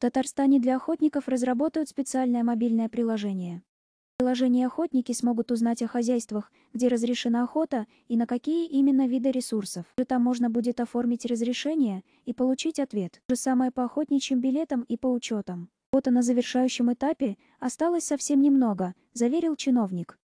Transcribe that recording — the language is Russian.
В Татарстане для охотников разработают специальное мобильное приложение. В приложении охотники смогут узнать о хозяйствах, где разрешена охота и на какие именно виды ресурсов. Там можно будет оформить разрешение и получить ответ. То же самое по охотничьим билетам и по учетам. Фото на завершающем этапе осталось совсем немного, заверил чиновник.